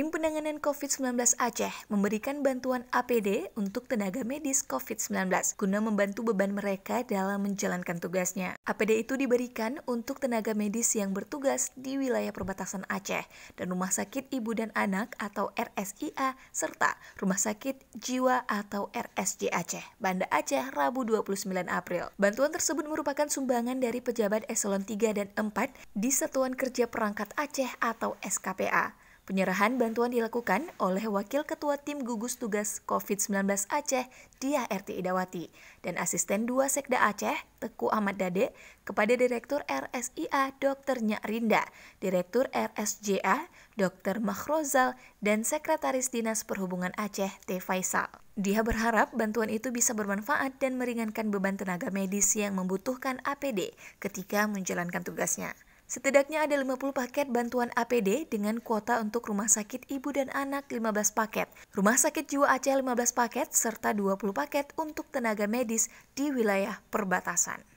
Tim penanganan COVID-19 Aceh memberikan bantuan APD untuk tenaga medis COVID-19 guna membantu beban mereka dalam menjalankan tugasnya. APD itu diberikan untuk tenaga medis yang bertugas di wilayah perbatasan Aceh dan Rumah Sakit Ibu dan Anak atau RSIA serta Rumah Sakit Jiwa atau RSJ Aceh, Banda Aceh, Rabu 29 April. Bantuan tersebut merupakan sumbangan dari pejabat eselon 3 dan 4 di Satuan Kerja Perangkat Aceh atau SKPA. Penyerahan bantuan dilakukan oleh Wakil Ketua Tim Gugus Tugas COVID-19 Aceh, Dia RTI Idawati, dan Asisten 2 Sekda Aceh, Teku Ahmad Dade, kepada Direktur RSIA Dr. Nyak Rinda, Direktur RSJA Dr. Makhrozal, dan Sekretaris Dinas Perhubungan Aceh, T. Faisal. Dia berharap bantuan itu bisa bermanfaat dan meringankan beban tenaga medis yang membutuhkan APD ketika menjalankan tugasnya. Setidaknya ada 50 paket bantuan APD dengan kuota untuk rumah sakit ibu dan anak 15 paket, rumah sakit jiwa Aceh 15 paket, serta 20 paket untuk tenaga medis di wilayah perbatasan.